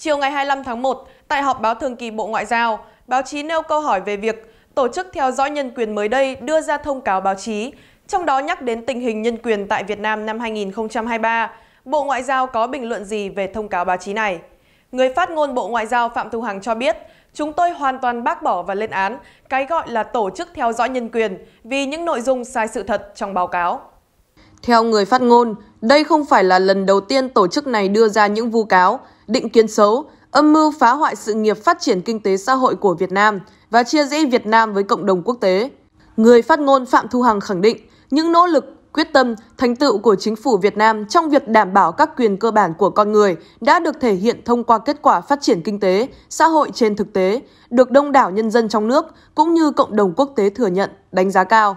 Chiều ngày 25 tháng 1, tại họp báo thường kỳ Bộ Ngoại giao, báo chí nêu câu hỏi về việc Tổ chức Theo dõi Nhân quyền mới đây đưa ra thông cáo báo chí, trong đó nhắc đến tình hình nhân quyền tại Việt Nam năm 2023. Bộ Ngoại giao có bình luận gì về thông cáo báo chí này? Người phát ngôn Bộ Ngoại giao Phạm Thu Hằng cho biết, chúng tôi hoàn toàn bác bỏ và lên án cái gọi là Tổ chức Theo dõi Nhân quyền vì những nội dung sai sự thật trong báo cáo. Theo người phát ngôn, đây không phải là lần đầu tiên tổ chức này đưa ra những vu cáo, định kiến xấu, âm mưu phá hoại sự nghiệp phát triển kinh tế xã hội của Việt Nam và chia rẽ Việt Nam với cộng đồng quốc tế. Người phát ngôn Phạm Thu Hằng khẳng định những nỗ lực quyết tâm, thành tựu của chính phủ Việt Nam trong việc đảm bảo các quyền cơ bản của con người đã được thể hiện thông qua kết quả phát triển kinh tế, xã hội trên thực tế, được đông đảo nhân dân trong nước cũng như cộng đồng quốc tế thừa nhận, đánh giá cao.